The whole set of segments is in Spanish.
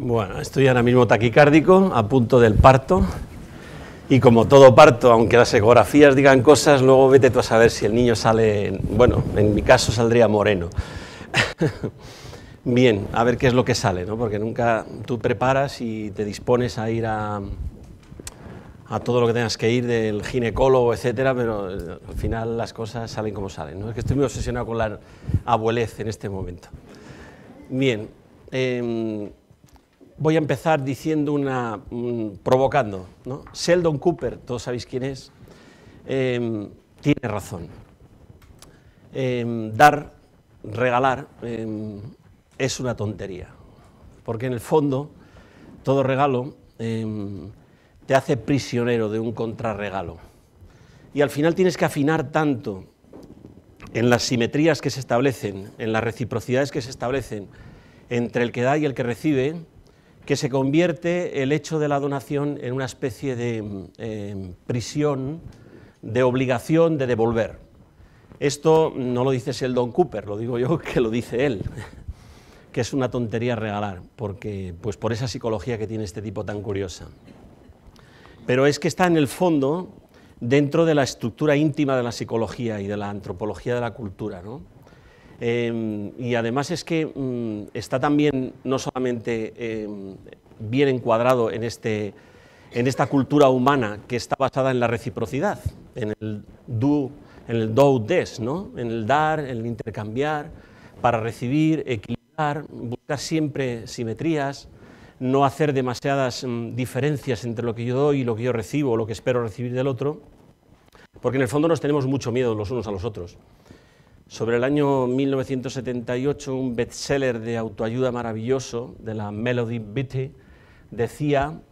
Bueno, estoy ahora mismo taquicárdico, a punto del parto. Y como todo parto, aunque las ecografías digan cosas, luego vete tú a saber si el niño sale, bueno, en mi caso saldría moreno. Bien, a ver qué es lo que sale, ¿no? Porque nunca tú preparas y te dispones a ir a, todo lo que tengas que ir del ginecólogo, etcétera, pero eh, al final las cosas salen como salen, ¿no? Es que estoy muy obsesionado con la abuelez en este momento. Bien, em, voy a empezar diciendo una, provocando. ¿no? Sheldon Cooper, todos sabéis quién es, em, tiene razón. Em, dar, regalar, em, es una tontería, porque en el fondo todo regalo te hace prisionero de un contrarregalo. Y al final tienes que afinar tanto en las simetrías que se establecen, en las reciprocidades que se establecen entre el que da y el que recibe, que se convierte el hecho de la donación en una especie de mm, em, prisión, de obligación de devolver. Esto no lo dice Don Cooper, lo digo yo que lo dice él, que es una tontería regalar, porque pues por esa psicología que tiene este tipo tan curiosa. Pero es que está en el fondo dentro de la estructura íntima de la psicología y de la antropología de la cultura, ¿no? Em, y además es que mm, está también no solamente em, bien encuadrado este, en, esta cultura humana que está basada en la reciprocidad, en el do, en el do des, ¿no? en el dar, en el intercambiar, para recibir, equilibrar, buscar siempre simetrías, no hacer demasiadas mm, diferencias entre lo que yo doy y lo que yo recibo, o lo que espero recibir del otro, porque en el fondo nos tenemos mucho miedo los unos a los otros. Sobre el año 1978, un bestseller de autoayuda maravilloso de la Melody Beatty decía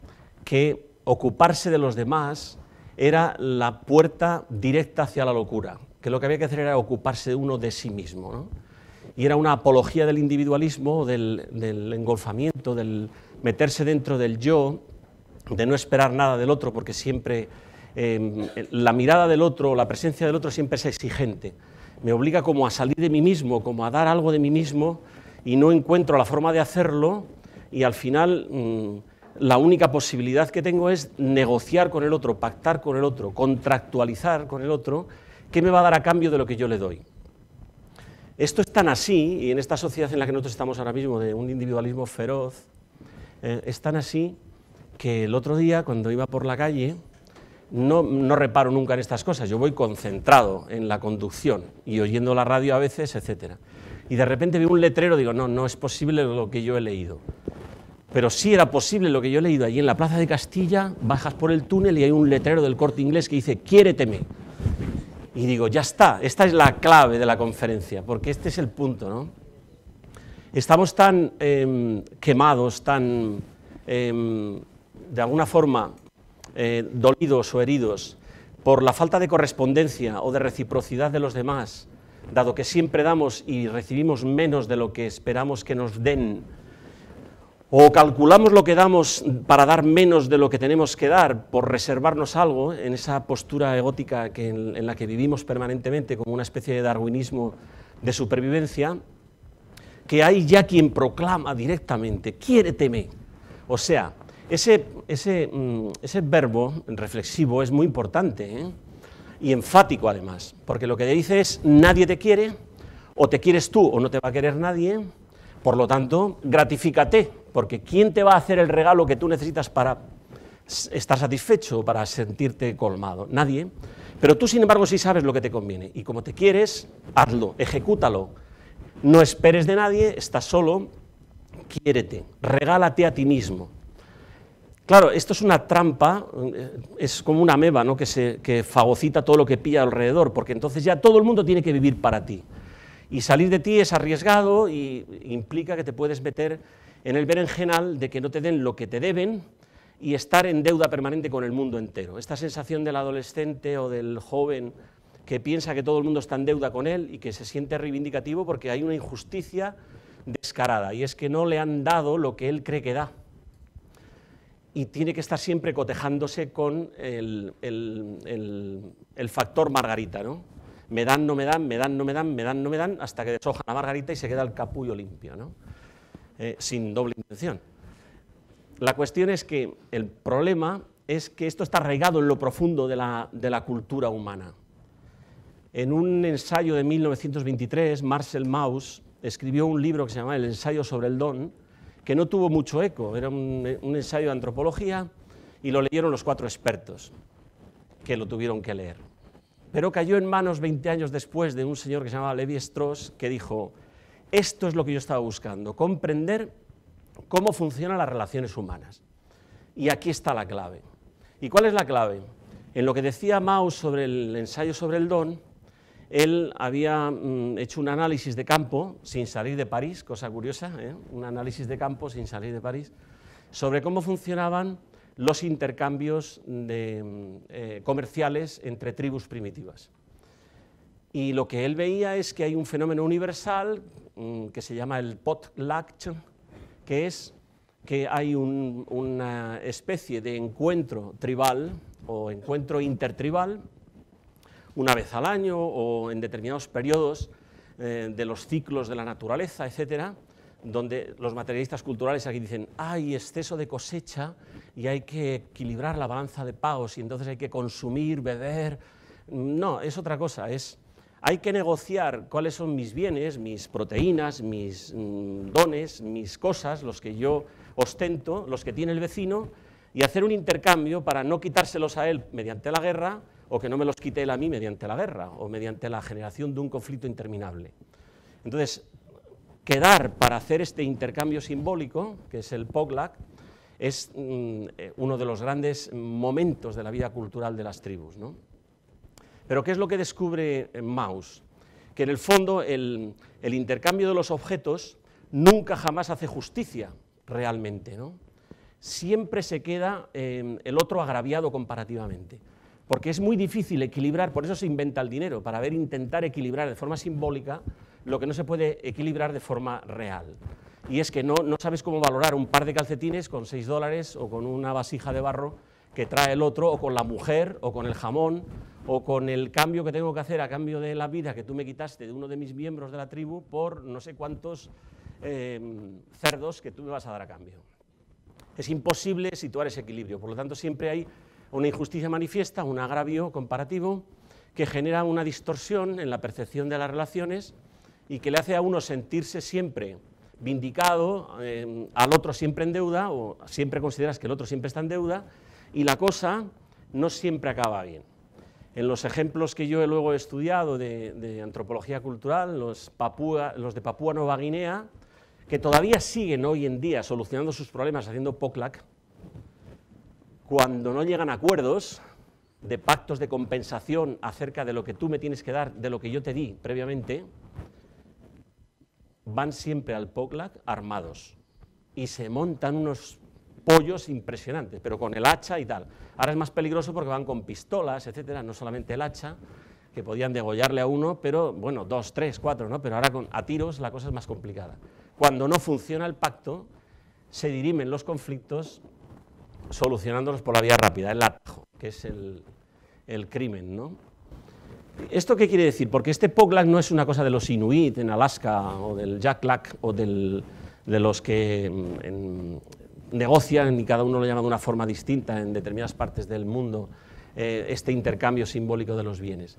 que ocuparse de los demás era la puerta directa hacia la locura, que lo que había que hacer era ocuparse uno de sí mismo. Y era una apología del individualismo, del, engolfamiento, del meterse dentro del yo, de no esperar nada del otro, porque siempre eh, la mirada del otro, la presencia del otro siempre es exigente me obliga como a salir de mí mismo, como a dar algo de mí mismo, y no encuentro la forma de hacerlo, y al final mm, la única posibilidad que tengo es negociar con el otro, pactar con el otro, contractualizar con el otro, qué me va a dar a cambio de lo que yo le doy. Esto es tan así, y en esta sociedad en la que nosotros estamos ahora mismo, de un individualismo feroz, eh, es tan así que el otro día, cuando iba por la calle, no, reparo nunca en estas cosas, yo voy concentrado en la conducción y oyendo la radio a veces, etc. Y de repente veo un letrero, digo, no, no es posible lo que yo he leído. Pero sí era posible lo que yo he leído allí en la Plaza de Castilla, bajas por el túnel y hay un letrero del corte inglés que dice, quiéreteme. Y digo, ya está, esta es la clave de la conferencia, porque este es el punto, ¿no? Estamos tan em, quemados, tan, em, de alguna forma, eh, dolidos o heridos por la falta de correspondencia o de reciprocidad de los demás, dado que siempre damos y recibimos menos de lo que esperamos que nos den, o calculamos lo que damos para dar menos de lo que tenemos que dar, por reservarnos algo, en esa postura egótica que en, la que vivimos permanentemente como una especie de darwinismo de supervivencia, que hay ya quien proclama directamente, teme O sea, Mm, ese, verbo reflexivo es muy importante ¿eh? y enfático además, porque lo que dice es nadie te quiere, o te quieres tú o no te va a querer nadie, por lo tanto, gratifícate, porque ¿quién te va a hacer el regalo que tú necesitas para estar satisfecho, para sentirte colmado? Nadie. Pero tú, sin embargo, sí sabes lo que te conviene. Y como te quieres, hazlo, ejecútalo. No esperes de nadie, estás solo, quiérete, regálate a ti mismo. Claro, esto es una trampa, eh, es como una ameba ¿no? que, que fagocita todo lo que pilla alrededor, porque entonces ya todo el mundo tiene que vivir para ti. Y salir de ti es arriesgado y implica que te puedes meter en el berenjenal de que no te den lo que te deben y estar en deuda permanente con el mundo entero. Esta sensación del adolescente o del joven que piensa que todo el mundo está en deuda con él y que se siente reivindicativo porque hay una injusticia descarada y es que no le han dado lo que él cree que da y tiene que estar siempre cotejándose con el, el, el, factor margarita, ¿no? Me dan, no me dan, me dan, no me dan, me dan, no me dan, hasta que deshoja la margarita y se queda el capullo limpio, ¿no? Eh, sin doble intención. La cuestión es que el problema es que esto está arraigado en lo profundo de la, de la cultura humana. En un ensayo de 1923, Marcel Mauss escribió un libro que se llama El ensayo sobre el don, que no tuvo mucho eco, era un, ensayo de antropología y lo leyeron los cuatro expertos que lo tuvieron que leer. Pero cayó en manos 20 años después de un señor que se llamaba Levi Strauss que dijo, esto es lo que yo estaba buscando, comprender cómo funcionan las relaciones humanas. Y aquí está la clave. ¿Y cuál es la clave? En lo que decía Mao sobre el ensayo sobre el don, él había mm, hecho un análisis de campo sin salir de París, cosa curiosa, ¿eh? un análisis de campo sin salir de París, sobre cómo funcionaban los intercambios mm, eh, comerciales entre tribus primitivas. Y lo que él veía es que hay un fenómeno universal mm, que se llama el potlatch, que es que hay una especie de encuentro tribal o encuentro intertribal una vez al año o en determinados periodos eh, de los ciclos de la naturaleza, etcétera, donde los materialistas culturales aquí dicen, hay exceso de cosecha y hay que equilibrar la balanza de pagos y entonces hay que consumir, beber. No, es otra cosa, es hay que negociar cuáles son mis bienes, mis proteínas, mis mm, dones, mis cosas, los que yo ostento, los que tiene el vecino, y hacer un intercambio para no quitárselos a él mediante la guerra o que no me los quite él a mí mediante la guerra o mediante la generación de un conflicto interminable. Entonces, quedar para hacer este intercambio simbólico, que es el Poglac, es mm, uno de los grandes momentos de la vida cultural de las tribus. Pero ¿qué es lo que descubre eh, Maus? Que en el fondo el, intercambio de los objetos nunca jamás hace justicia realmente. ¿no? Siempre se queda eh, el otro agraviado comparativamente porque es muy difícil equilibrar, por eso se inventa el dinero, para ver intentar equilibrar de forma simbólica lo que no se puede equilibrar de forma real. Y es que no, no sabes cómo valorar un par de calcetines con 6 dólares o con una vasija de barro que trae el otro, o con la mujer, o con el jamón, o con el cambio que tengo que hacer a cambio de la vida que tú me quitaste de uno de mis miembros de la tribu por no sé cuántos eh, cerdos que tú me vas a dar a cambio. Es imposible situar ese equilibrio, por lo tanto siempre hay una injusticia manifiesta, un agravio comparativo, que genera una distorsión en la percepción de las relaciones y que le hace a uno sentirse siempre vindicado, eh, al otro siempre en deuda, o siempre consideras que el otro siempre está en deuda, y la cosa no siempre acaba bien. En los ejemplos que yo luego he estudiado de, antropología cultural, los, los de Papúa Nueva Guinea, que todavía siguen hoy en día solucionando sus problemas haciendo POCLAC, cuando no llegan acuerdos de pactos de compensación acerca de lo que tú me tienes que dar, de lo que yo te di previamente, van siempre al POCLAC armados y se montan unos pollos impresionantes, pero con el hacha y tal. Ahora es más peligroso porque van con pistolas, etcétera, no solamente el hacha, que podían degollarle a uno, pero bueno, dos, tres, cuatro, ¿no? Pero ahora a tiros la cosa es más complicada. Cuando no funciona el pacto, se dirimen los conflictos solucionándolos por la vía rápida, el atajo, que es el, crimen. ¿Esto qué quiere decir? Porque este Poglak no es una cosa de los Inuit en Alaska o del yaklak o de los que mm, negocian y cada uno lo llama de una forma distinta en determinadas partes del mundo eh, este intercambio simbólico de los bienes.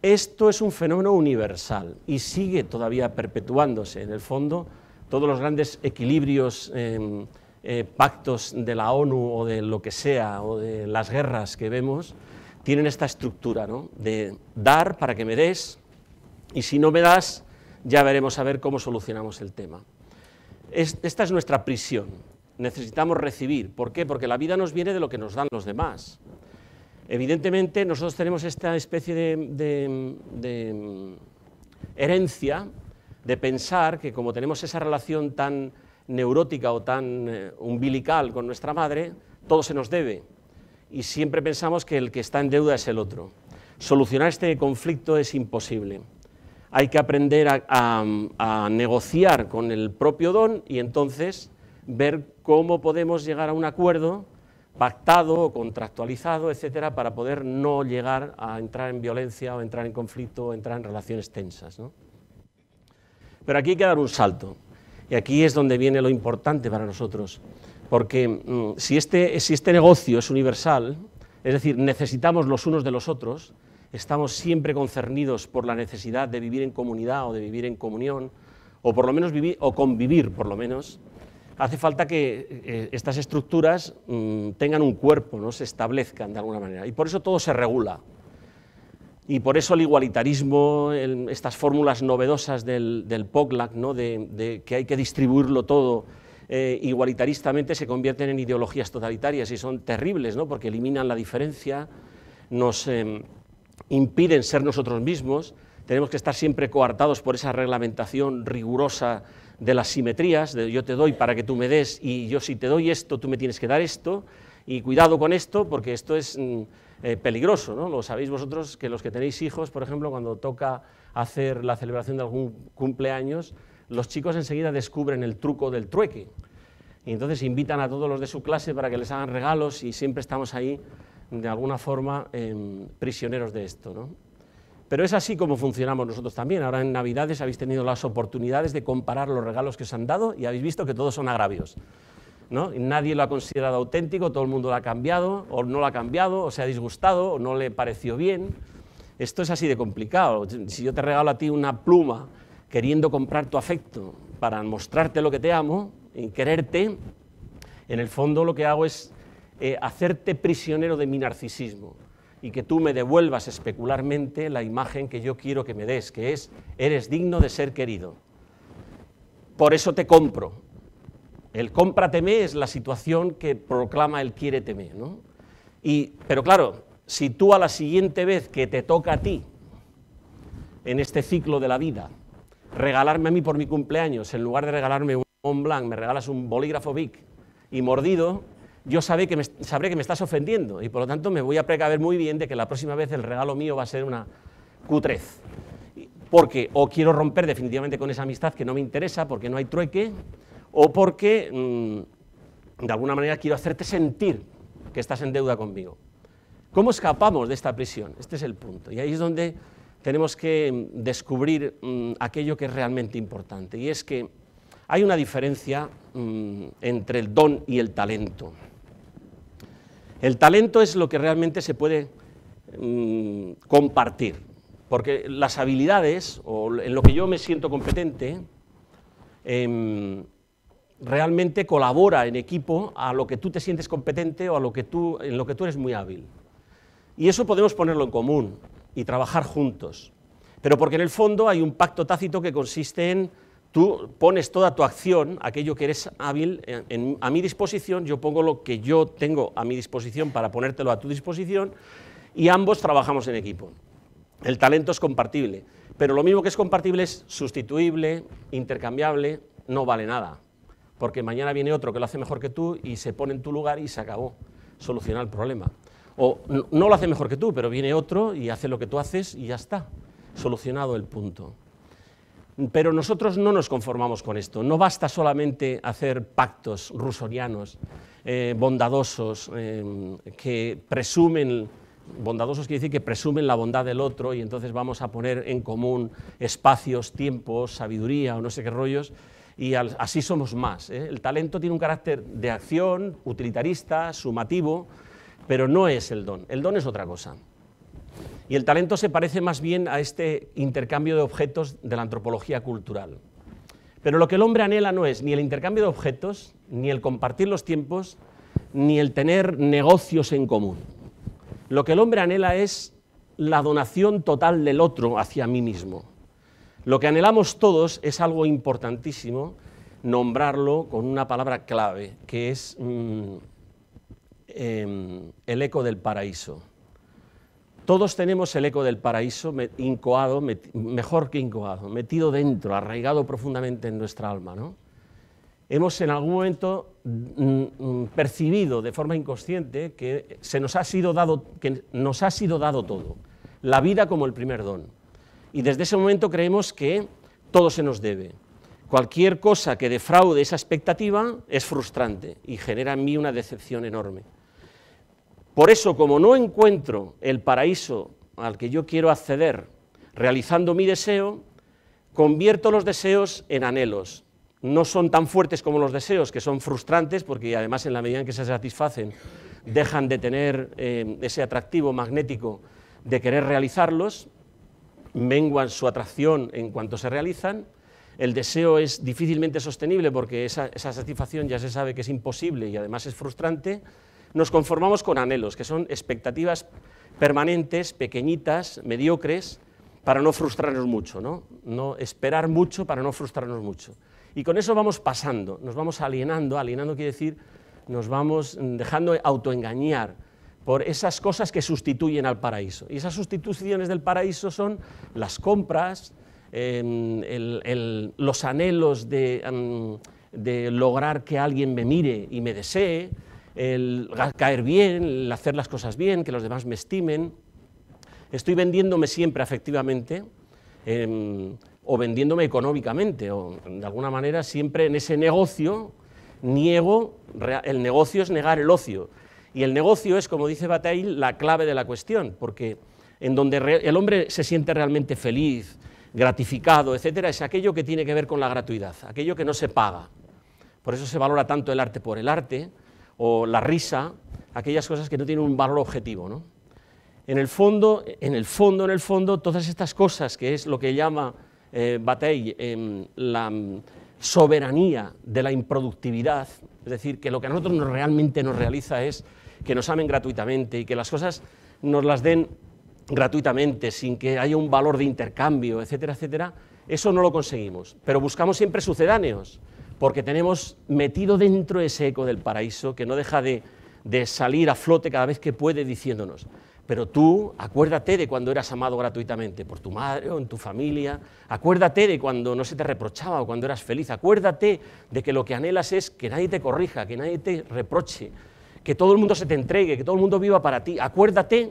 Esto es un fenómeno universal y sigue todavía perpetuándose. En el fondo, todos los grandes equilibrios em, eh, pactos de la ONU o de lo que sea, o de las guerras que vemos, tienen esta estructura, De dar para que me des, y si no me das, ya veremos a ver cómo solucionamos el tema. esta es nuestra prisión. Necesitamos recibir. ¿Por qué? Porque la vida nos viene de lo que nos dan los demás. Evidentemente, nosotros tenemos esta especie de, de herencia de pensar que como tenemos esa relación tan neurótica o tan eh, umbilical con nuestra madre, todo se nos debe. Y siempre pensamos que el que está en deuda es el otro. Solucionar este conflicto es imposible. Hay que aprender a, negociar con el propio don y entonces ver cómo podemos llegar a un acuerdo pactado o contractualizado, etcétera, para poder no llegar a entrar en violencia o entrar en conflicto o entrar en relaciones tensas. Pero aquí hay que dar un salto. Y aquí es donde viene lo importante para nosotros, porque mm, si, este, si este negocio es universal, es decir, necesitamos los unos de los otros, estamos siempre concernidos por la necesidad de vivir en comunidad o de vivir en comunión, o por lo menos vivir o convivir por lo menos, hace falta que eh, estas estructuras mm, tengan un cuerpo, ¿no? se establezcan de alguna manera. Y por eso todo se regula. Y por eso el igualitarismo, estas fórmulas novedosas del, del ¿no? de, que hay que distribuirlo todo eh, igualitaristamente, se convierten en ideologías totalitarias y son terribles, ¿no? porque eliminan la diferencia, nos em, impiden ser nosotros mismos, tenemos que estar siempre coartados por esa reglamentación rigurosa de las simetrías, de yo te doy para que tú me des y yo si te doy esto, tú me tienes que dar esto, y cuidado con esto, porque esto es... Mm, eh, peligroso, ¿no? Lo sabéis vosotros que los que tenéis hijos, por ejemplo, cuando toca hacer la celebración de algún cumpleaños, los chicos enseguida descubren el truco del trueque. Y entonces invitan a todos los de su clase para que les hagan regalos y siempre estamos ahí, de alguna forma, em, prisioneros de esto. ¿no? Pero es así como funcionamos nosotros también. Ahora en Navidades habéis tenido las oportunidades de comparar los regalos que os han dado y habéis visto que todos son agravios. Nadie lo ha considerado auténtico, todo el mundo lo ha cambiado, o no lo ha cambiado, o se ha disgustado, o no le pareció bien. Esto es así de complicado. Si yo te regalo a ti una pluma queriendo comprar tu afecto para mostrarte lo que te amo, y quererte, en el fondo lo que hago es eh, hacerte prisionero de mi narcisismo y que tú me devuelvas especularmente la imagen que yo quiero que me des, que es, eres digno de ser querido. Por eso te compro, el cómprateme es la situación que proclama el quiéreteme, ¿no? Y, pero claro, si tú a la siguiente vez que te toca a ti, en este ciclo de la vida, regalarme a mí por mi cumpleaños, en lugar de regalarme un Blanc, me regalas un bolígrafo Vic y mordido, yo sabré que, me, sabré que me estás ofendiendo y por lo tanto me voy a precaver muy bien de que la próxima vez el regalo mío va a ser una cutrez porque o quiero romper definitivamente con esa amistad que no me interesa porque no hay trueque, o porque mm, de alguna manera quiero hacerte sentir que estás en deuda conmigo. ¿Cómo escapamos de esta prisión? Este es el punto. Y ahí es donde tenemos que mm, descubrir mm, aquello que es realmente importante. Y es que hay una diferencia entre el don y el talento. El talento es lo que realmente se puede compartir, porque las habilidades o en lo que yo me siento competente em, realmente colabora en equipo a lo que tú te sientes competente o a lo que tú, en lo que tú eres muy hábil. Y eso podemos ponerlo en común y trabajar juntos. Pero porque en el fondo hay un pacto tácito que consiste en tú pones toda tu acción, aquello que eres hábil, a mi disposición, yo pongo lo que yo tengo a mi disposición para ponértelo a tu disposición y ambos trabajamos en equipo. El talento es compartible, pero lo mismo que es compartible es sustituible, intercambiable, no vale nada porque mañana viene otro que lo hace mejor que tú y se pone en tu lugar y se acabó, soluciona el problema. O no lo hace mejor que tú, pero viene otro y hace lo que tú haces y ya está, solucionado el punto. Pero nosotros no nos conformamos con esto, no basta solamente hacer pactos rusorianos, eh, bondadosos, em, que presumen bondadosos quiere decir que presumen la bondad del otro y entonces vamos a poner en común espacios, tiempos, sabiduría o no sé qué rollos, y así somos más. ¿eh? El talento tiene un carácter de acción, utilitarista, sumativo, pero no es el don. El don es otra cosa. Y el talento se parece más bien a este intercambio de objetos de la antropología cultural. Pero lo que el hombre anhela no es ni el intercambio de objetos, ni el compartir los tiempos, ni el tener negocios en común. Lo que el hombre anhela es la donación total del otro hacia mí mismo. Lo que anhelamos todos es algo importantísimo, nombrarlo con una palabra clave, que es mm, em, el eco del paraíso. Todos tenemos el eco del paraíso incoado, mejor que incoado, metido dentro, arraigado profundamente en nuestra alma. ¿no? Hemos en algún momento mm, mm, percibido de forma inconsciente que, se nos ha sido dado, que nos ha sido dado todo, la vida como el primer don y desde ese momento creemos que todo se nos debe. Cualquier cosa que defraude esa expectativa es frustrante y genera en mí una decepción enorme. Por eso, como no encuentro el paraíso al que yo quiero acceder realizando mi deseo, convierto los deseos en anhelos. No son tan fuertes como los deseos, que son frustrantes, porque además en la medida en que se satisfacen dejan de tener eh, ese atractivo magnético de querer realizarlos, menguan su atracción en cuanto se realizan, el deseo es difícilmente sostenible porque esa, satisfacción ya se sabe que es imposible y además es frustrante, nos conformamos con anhelos, que son expectativas permanentes, pequeñitas, mediocres, para no frustrarnos mucho, ¿no? no esperar mucho para no frustrarnos mucho. Y con eso vamos pasando, nos vamos alienando, alienando quiere decir, nos vamos dejando autoengañar, por esas cosas que sustituyen al paraíso. Y esas sustituciones del paraíso son las compras, em, los anhelos em, de, lograr que alguien me mire y me desee, el caer bien, el hacer las cosas bien, que los demás me estimen. Estoy vendiéndome siempre afectivamente em, o vendiéndome económicamente, o de alguna manera siempre en ese negocio niego, el negocio es negar el ocio y el negocio es, como dice Bataille, la clave de la cuestión, porque en donde el hombre se siente realmente feliz, gratificado, etcétera, es aquello que tiene que ver con la gratuidad, aquello que no se paga. Por eso se valora tanto el arte por el arte o la risa, aquellas cosas que no tienen un valor objetivo, En el fondo, en el fondo, en el fondo, todas estas cosas que es lo que llama eh, Bataille em, la em, soberanía de la improductividad, es decir, que lo que a nosotros realmente nos realiza es que nos amen gratuitamente y que las cosas nos las den gratuitamente, sin que haya un valor de intercambio, etcétera, etcétera, eso no lo conseguimos. Pero buscamos siempre sucedáneos, porque tenemos metido dentro ese eco del paraíso que no deja de, salir a flote cada vez que puede diciéndonos, pero tú acuérdate de cuando eras amado gratuitamente por tu madre o en tu familia, acuérdate de cuando no se te reprochaba o cuando eras feliz, acuérdate de que lo que anhelas es que nadie te corrija, que nadie te reproche, que todo el mundo se te entregue, que todo el mundo viva para ti. Acuérdate,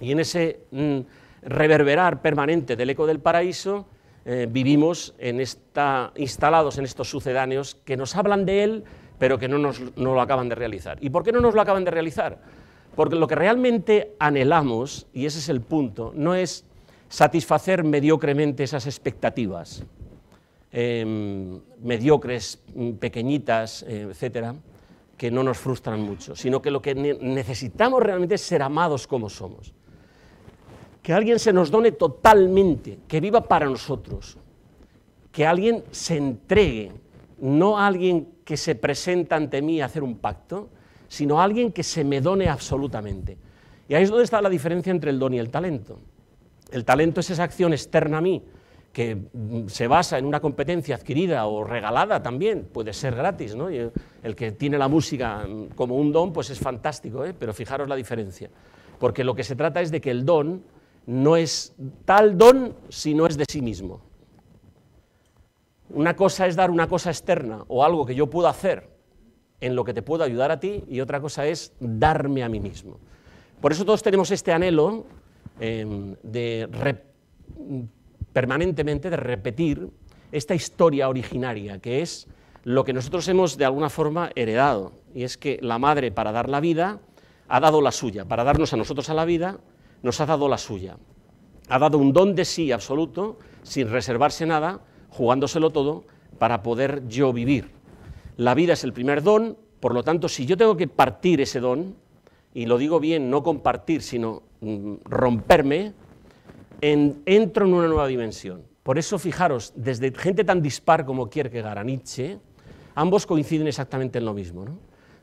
y en ese mm, reverberar permanente del eco del paraíso, eh, vivimos en esta, instalados en estos sucedáneos que nos hablan de él, pero que no nos lo acaban de realizar. ¿Y por qué no nos lo acaban de realizar? Porque lo que realmente anhelamos, y ese es el punto, no es satisfacer mediocremente esas expectativas, em, mediocres, mm, pequeñitas, eh, etcétera, etc., que no nos frustran mucho, sino que lo que necesitamos realmente es ser amados como somos. Que alguien se nos done totalmente, que viva para nosotros, que alguien se entregue, no alguien que se presenta ante mí a hacer un pacto, sino alguien que se me done absolutamente. Y ahí es donde está la diferencia entre el don y el talento. El talento es esa acción externa a mí, que mm, se basa en una competencia adquirida o regalada también, puede ser gratis, eh, el que tiene la música mm, como un don, pues es fantástico, ¿eh? pero fijaros la diferencia, porque lo que se trata es de que el don no es tal don si no es de sí mismo. Una cosa es dar una cosa externa o algo que yo pueda hacer en lo que te puedo ayudar a ti y otra cosa es darme a mí mismo. Por eso todos tenemos este anhelo eh, de permanentemente de repetir esta historia originaria, que es lo que nosotros hemos de alguna forma heredado, y es que la madre para dar la vida ha dado la suya, para darnos a nosotros a la vida, nos ha dado la suya. Ha dado un don de sí absoluto, sin reservarse nada, jugándoselo todo, para poder yo vivir. La vida es el primer don, por lo tanto, si yo tengo que partir ese don, y lo digo bien, no compartir, sino mm, romperme, entro en una nueva dimensión. Por eso, fijaros, desde gente tan dispar como Kierkegaard a Nietzsche, ambos coinciden exactamente en lo mismo.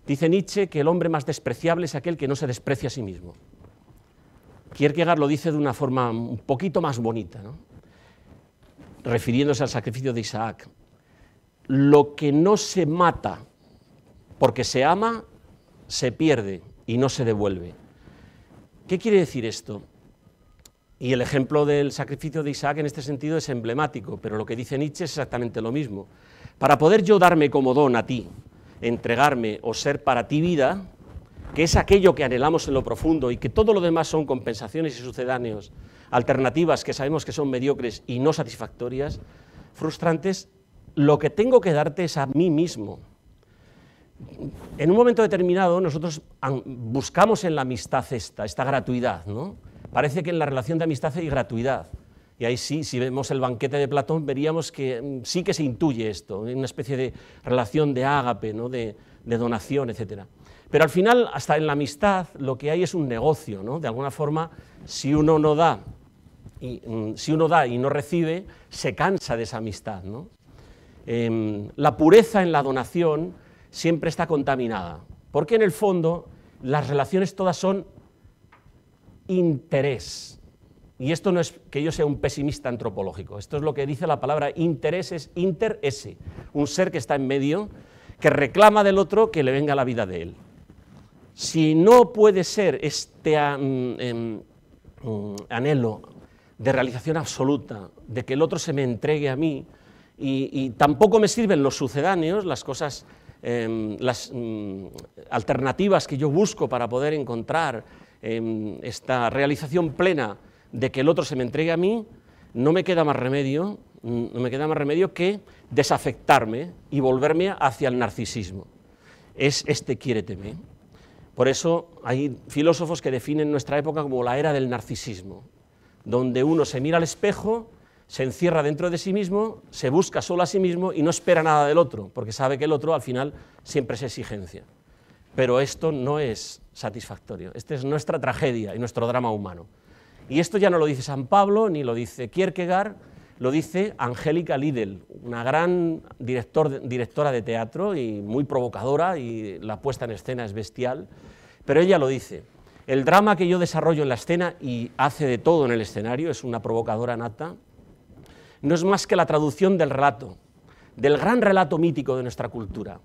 Dice Nietzsche que el hombre más despreciable es aquel que no se desprecia a sí mismo. Kierkegaard lo dice de una forma un poquito más bonita, refiriéndose al sacrificio de Isaac. Lo que no se mata porque se ama, se pierde y no se devuelve. ¿Qué quiere decir esto? Y el ejemplo del sacrificio de Isaac en este sentido es emblemático, pero lo que dice Nietzsche es exactamente lo mismo. Para poder yo darme como don a ti, entregarme o ser para ti vida, que es aquello que anhelamos en lo profundo y que todo lo demás son compensaciones y sucedáneos, alternativas que sabemos que son mediocres y no satisfactorias, frustrantes, lo que tengo que darte es a mí mismo. En un momento determinado nosotros buscamos en la amistad esta, esta gratuidad, ¿no? Parece que en la relación de amistad hay gratuidad. Y ahí sí, si vemos el banquete de Platón, veríamos que mm, sí que se intuye esto, ¿eh? una especie de relación de ágape, ¿no? de, donación, etc. Pero al final, hasta en la amistad, lo que hay es un negocio. ¿no? De alguna forma, si uno no da y, mm, si uno da y no recibe, se cansa de esa amistad. ¿no? Em, la pureza en la donación siempre está contaminada, porque en el fondo las relaciones todas son interés. Y esto no es que yo sea un pesimista antropológico, esto es lo que dice la palabra interés, es inter -ese, un ser que está en medio, que reclama del otro que le venga la vida de él. Si no puede ser este em, mm, anhelo de realización absoluta, de que el otro se me entregue a mí, y, y tampoco me sirven los sucedáneos, las cosas, em, las mm, alternativas que yo busco para poder encontrar Em, esta realización plena de que el otro se me entregue a mí, no me queda más remedio, mm, no me queda más remedio que desafectarme y volverme hacia el narcisismo. Es este quiéreteme. Por eso hay filósofos que definen nuestra época como la era del narcisismo, donde uno se mira al espejo, se encierra dentro de sí mismo, se busca solo a sí mismo y no espera nada del otro, porque sabe que el otro al final siempre es exigencia. Pero esto no es satisfactorio. Esta es nuestra tragedia y nuestro drama humano. Y esto ya no lo dice San Pablo, ni lo dice Kierkegaard, lo dice Angélica Lidl, una gran directora de teatro y muy provocadora, y la puesta en escena es bestial, pero ella lo dice. El drama que yo desarrollo en la escena y hace de todo en el escenario, es una provocadora nata, no es más que la traducción del relato, del gran relato mítico de nuestra cultura,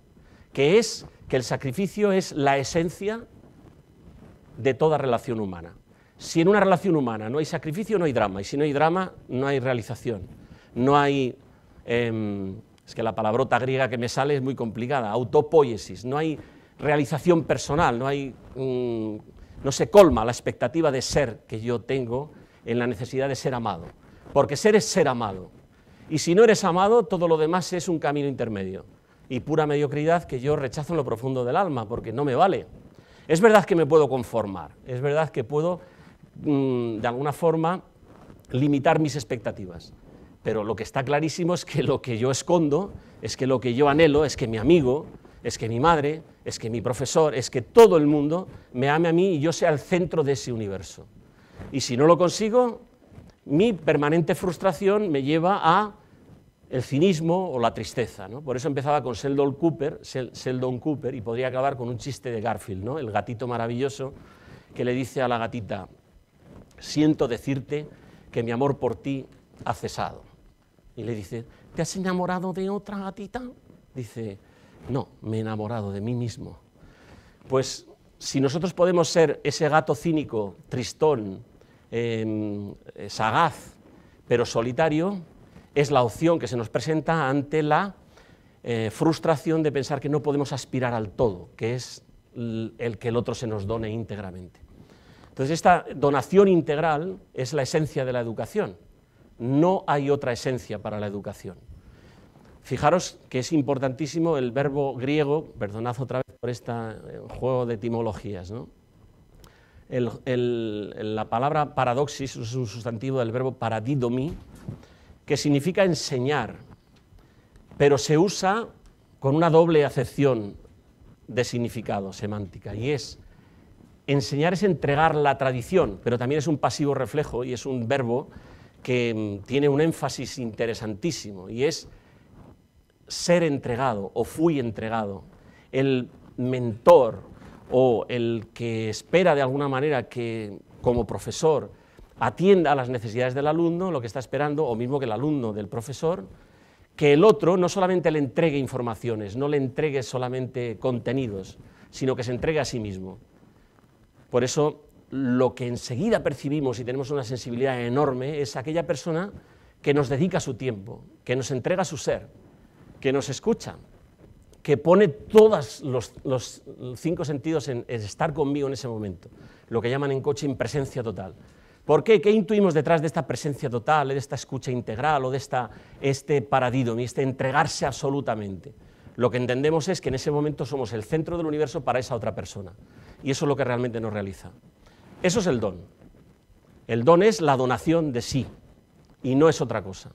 que es que el sacrificio es la esencia de toda relación humana. Si en una relación humana no hay sacrificio, no hay drama, y si no hay drama, no hay realización, no hay... Em, es que la palabrota griega que me sale es muy complicada, autopoiesis, no hay realización personal, no hay... Mm, no se colma la expectativa de ser que yo tengo en la necesidad de ser amado, porque ser es ser amado. Y si no eres amado, todo lo demás es un camino intermedio y pura mediocridad que yo rechazo en lo profundo del alma, porque no me vale. Es verdad que me puedo conformar, es verdad que puedo, mm, de alguna forma, limitar mis expectativas, pero lo que está clarísimo es que lo que yo escondo, es que lo que yo anhelo, es que mi amigo, es que mi madre, es que mi profesor, es que todo el mundo me ame a mí y yo sea el centro de ese universo. Y si no lo consigo, mi permanente frustración me lleva a el cinismo o la tristeza. ¿no? Por eso empezaba con Sheldon Cooper, Sheldon Cooper y podría acabar con un chiste de Garfield, ¿no? el gatito maravilloso que le dice a la gatita, siento decirte que mi amor por ti ha cesado. Y le dice, ¿te has enamorado de otra gatita? Dice, no, me he enamorado de mí mismo. Pues si nosotros podemos ser ese gato cínico, tristón, em, eh, sagaz, pero solitario, es la opción que se nos presenta ante la eh, frustración de pensar que no podemos aspirar al todo, que es el que el otro se nos done íntegramente. Entonces, esta donación integral es la esencia de la educación. No hay otra esencia para la educación. Fijaros que es importantísimo el verbo griego, perdonad otra vez por este juego de etimologías, la palabra paradoxis es un sustantivo del verbo paradidomi, que significa enseñar, pero se usa con una doble acepción de significado semántica, y es enseñar es entregar la tradición, pero también es un pasivo reflejo y es un verbo que mm, tiene un énfasis interesantísimo, y es ser entregado o fui entregado. El mentor o el que espera de alguna manera que como profesor atienda a las necesidades del alumno, lo que está esperando, o mismo que el alumno del profesor, que el otro no solamente le entregue informaciones, no le entregue solamente contenidos, sino que se entregue a sí mismo. Por eso, lo que enseguida percibimos y tenemos una sensibilidad enorme es aquella persona que nos dedica su tiempo, que nos entrega su ser, que nos escucha, que pone todos los, cinco sentidos en, estar conmigo en ese momento, lo que llaman en coaching presencia total. ¿Por qué? ¿Qué intuimos detrás de esta presencia total, de esta escucha integral o de esta, este paradido, este entregarse absolutamente? Lo que entendemos es que en ese momento somos el centro del universo para esa otra persona. Y eso es lo que realmente nos realiza. Eso es el don. El don es la donación de sí y no es otra cosa.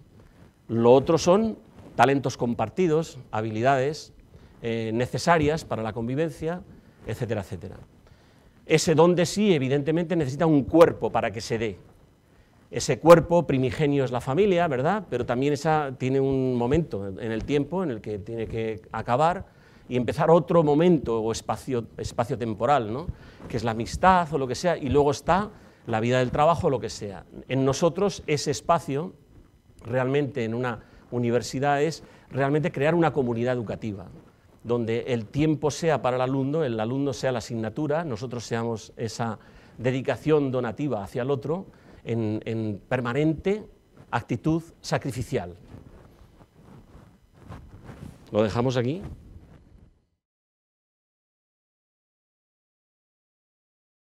Lo otro son talentos compartidos, habilidades eh, necesarias para la convivencia, etcétera, etcétera. Ese don de sí, evidentemente, necesita un cuerpo para que se dé. Ese cuerpo primigenio es la familia, ¿verdad? Pero también esa tiene un momento en el tiempo en el que tiene que acabar y empezar otro momento o espacio, espacio temporal, ¿no? Que es la amistad o lo que sea, y luego está la vida del trabajo o lo que sea. En nosotros ese espacio, realmente en una universidad, es realmente crear una comunidad educativa donde el tiempo sea para el alumno, el alumno sea la asignatura, nosotros seamos esa dedicación donativa hacia el otro, en, permanente actitud sacrificial. Lo dejamos aquí.